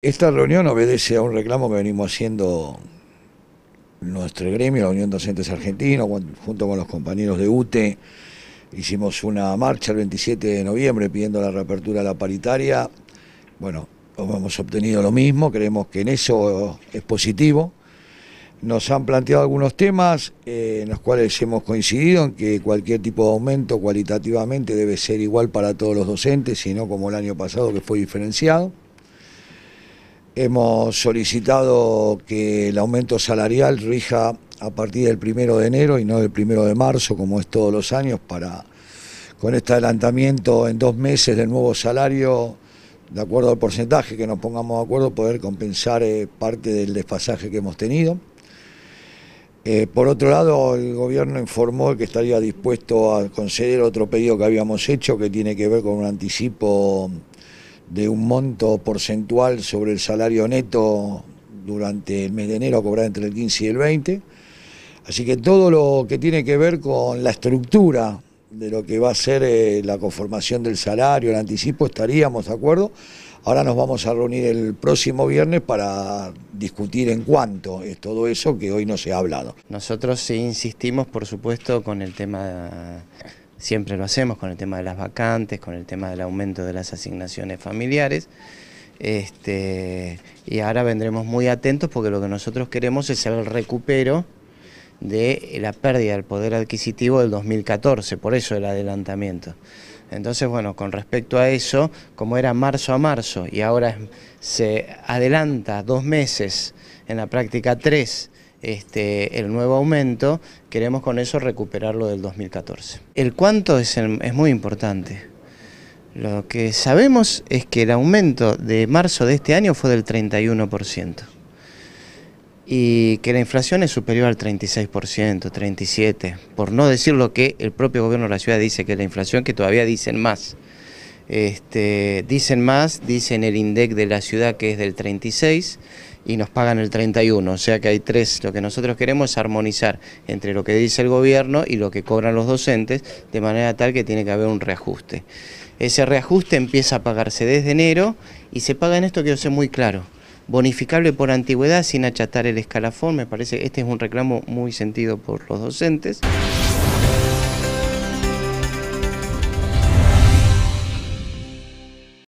Esta reunión obedece a un reclamo que venimos haciendo nuestro gremio, la Unión Docentes Argentinos, junto con los compañeros de UTE. Hicimos una marcha el 27 de noviembre pidiendo la reapertura de la paritaria. Bueno, hemos obtenido lo mismo, creemos que en eso es positivo. Nos han planteado algunos temas eh, en los cuales hemos coincidido en que cualquier tipo de aumento cualitativamente debe ser igual para todos los docentes, sino como el año pasado que fue diferenciado. Hemos solicitado que el aumento salarial rija a partir del primero de enero y no del primero de marzo, como es todos los años, para con este adelantamiento en dos meses del nuevo salario, de acuerdo al porcentaje que nos pongamos de acuerdo, poder compensar eh, parte del desfasaje que hemos tenido. Eh, por otro lado, el gobierno informó que estaría dispuesto a conceder otro pedido que habíamos hecho, que tiene que ver con un anticipo de un monto porcentual sobre el salario neto durante el mes de enero a cobrar entre el 15 y el 20. Así que todo lo que tiene que ver con la estructura de lo que va a ser eh, la conformación del salario, el anticipo, estaríamos de acuerdo. Ahora nos vamos a reunir el próximo viernes para discutir en cuánto es todo eso que hoy no se ha hablado. Nosotros insistimos, por supuesto, con el tema siempre lo hacemos con el tema de las vacantes, con el tema del aumento de las asignaciones familiares. Este, y ahora vendremos muy atentos porque lo que nosotros queremos es el recupero de la pérdida del poder adquisitivo del 2014, por eso el adelantamiento. Entonces, bueno, con respecto a eso, como era marzo a marzo y ahora se adelanta dos meses, en la práctica tres, este, el nuevo aumento, queremos con eso recuperar lo del 2014. El cuánto es, muy importante. Lo que sabemos es que el aumento de marzo de este año fue del 31% y que la inflación es superior al 36%, 37%, por no decir lo que el propio gobierno de la ciudad dice, que la inflación, que todavía dicen más. Este, dicen más, dicen el INDEC de la ciudad que es del 36 y nos pagan el 31, o sea que hay tres. Lo que nosotros queremos es armonizar entre lo que dice el gobierno y lo que cobran los docentes, de manera tal que tiene que haber un reajuste. Ese reajuste empieza a pagarse desde enero y se paga en esto que yo sé muy claro, bonificable por antigüedad sin achatar el escalafón, me parece, este es un reclamo muy sentido por los docentes.